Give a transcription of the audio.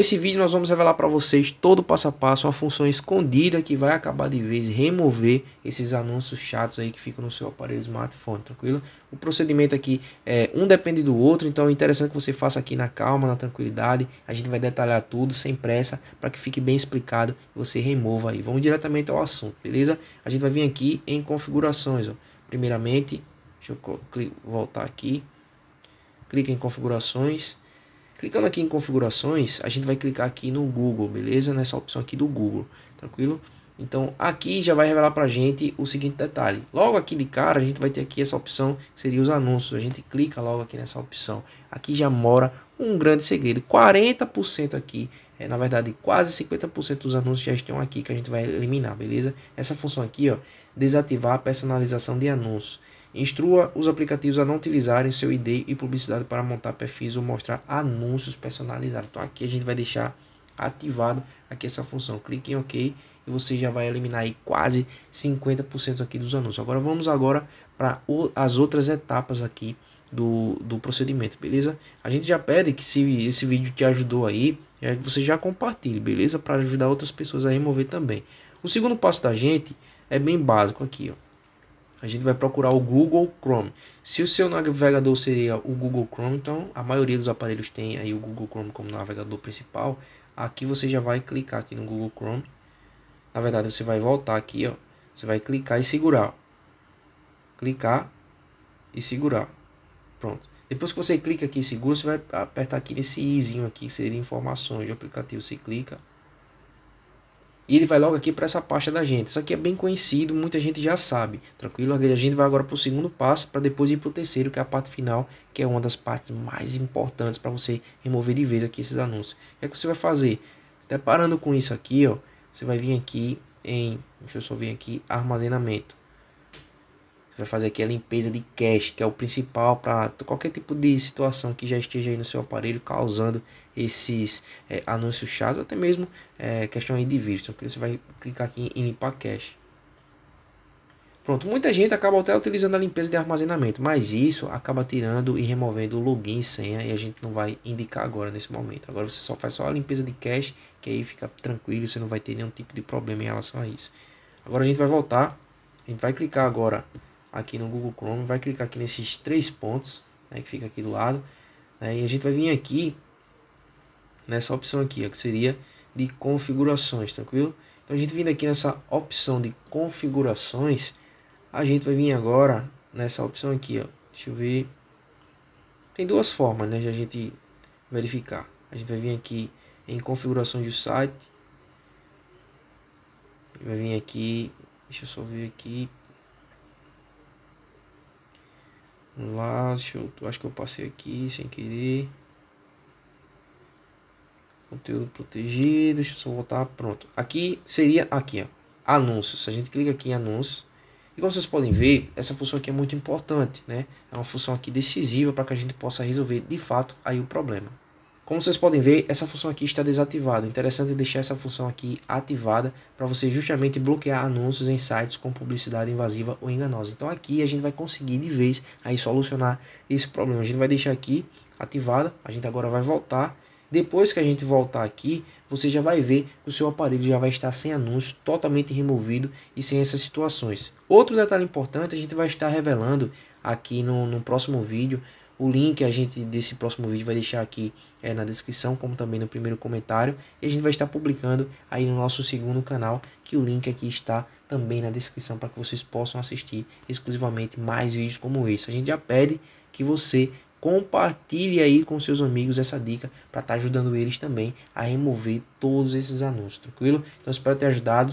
Nesse vídeo nós vamos revelar para vocês todo o passo a passo, uma função escondida que vai acabar de vez remover esses anúncios chatos aí que ficam no seu aparelho smartphone, tranquilo? O procedimento aqui é um depende do outro, então é interessante que você faça aqui na calma, na tranquilidade. A gente vai detalhar tudo sem pressa para que fique bem explicado e você remova aí. Vamos diretamente ao assunto, beleza? A gente vai vir aqui em configurações, ó. Primeiramente, deixa eu voltar aqui. Clica em configurações Clicando aqui em configurações, a gente vai clicar aqui no Google, beleza? Nessa opção aqui do Google, tranquilo? Então aqui já vai revelar para a gente o seguinte detalhe. Logo aqui de cara a gente vai ter aqui essa opção que seria os anúncios. A gente clica logo aqui nessa opção. Aqui já mora um grande segredo. 40% aqui, é, na verdade quase 50% dos anúncios já estão aqui que a gente vai eliminar, beleza? Essa função aqui, ó, desativar a personalização de anúncios. Instrua os aplicativos a não utilizarem seu ID e publicidade para montar perfis ou mostrar anúncios personalizados. Então aqui a gente vai deixar ativado aqui essa função. Clique em OK e você já vai eliminar aí quase 50% aqui dos anúncios. Agora vamos agora para as outras etapas aqui do, do procedimento, beleza? A gente já pede que se esse vídeo te ajudou aí, é você já compartilhe, beleza? Para ajudar outras pessoas a remover também. O segundo passo da gente é bem básico aqui, ó a gente vai procurar o Google Chrome. Se o seu navegador seria o Google Chrome, então a maioria dos aparelhos tem aí o Google Chrome como navegador principal. Aqui você já vai clicar aqui no Google Chrome. Na verdade, você vai voltar aqui, ó. Você vai clicar e segurar. Clicar e segurar. Pronto. Depois que você clica aqui em seguro, você vai apertar aqui nesse izinho aqui, que seria informações do aplicativo. Você clica e ele vai logo aqui para essa pasta da gente. Isso aqui é bem conhecido, muita gente já sabe. Tranquilo? A gente vai agora para o segundo passo, para depois ir para o terceiro, que é a parte final, que é uma das partes mais importantes para você remover de vez aqui esses anúncios. O que é que você vai fazer? está parando com isso aqui, ó, você vai vir aqui em, deixa eu só vir aqui, armazenamento vai fazer aqui a limpeza de cache, que é o principal para qualquer tipo de situação que já esteja aí no seu aparelho causando esses é, anúncios chatos, até mesmo é, questão de vírus. Então você vai clicar aqui em limpar cache. Pronto, muita gente acaba até utilizando a limpeza de armazenamento, mas isso acaba tirando e removendo o login e senha e a gente não vai indicar agora nesse momento. Agora você só faz só a limpeza de cache, que aí fica tranquilo, você não vai ter nenhum tipo de problema em relação a isso. Agora a gente vai voltar, a gente vai clicar agora aqui no Google Chrome, vai clicar aqui nesses três pontos, né, que fica aqui do lado, né, e a gente vai vir aqui nessa opção aqui, ó, que seria de configurações, tranquilo? Então a gente vindo aqui nessa opção de configurações, a gente vai vir agora nessa opção aqui, ó, deixa eu ver, tem duas formas, né, de a gente verificar. A gente vai vir aqui em configurações do site, vai vir aqui, deixa eu só ver aqui, Vamos lá, deixa eu, acho que eu passei aqui sem querer. Conteúdo protegido, deixa eu só voltar, pronto. Aqui seria, aqui ó, anúncios. A gente clica aqui em anúncios. E como vocês podem ver, essa função aqui é muito importante, né? É uma função aqui decisiva para que a gente possa resolver de fato aí o problema. Como vocês podem ver, essa função aqui está desativada. Interessante é deixar essa função aqui ativada para você justamente bloquear anúncios em sites com publicidade invasiva ou enganosa. Então aqui a gente vai conseguir de vez aí solucionar esse problema. A gente vai deixar aqui ativada, a gente agora vai voltar. Depois que a gente voltar aqui, você já vai ver que o seu aparelho já vai estar sem anúncio, totalmente removido e sem essas situações. Outro detalhe importante, a gente vai estar revelando aqui no, no próximo vídeo o link a gente desse próximo vídeo vai deixar aqui é, na descrição, como também no primeiro comentário. E a gente vai estar publicando aí no nosso segundo canal, que o link aqui está também na descrição para que vocês possam assistir exclusivamente mais vídeos como esse. A gente já pede que você compartilhe aí com seus amigos essa dica para estar tá ajudando eles também a remover todos esses anúncios, tranquilo? Então espero ter ajudado.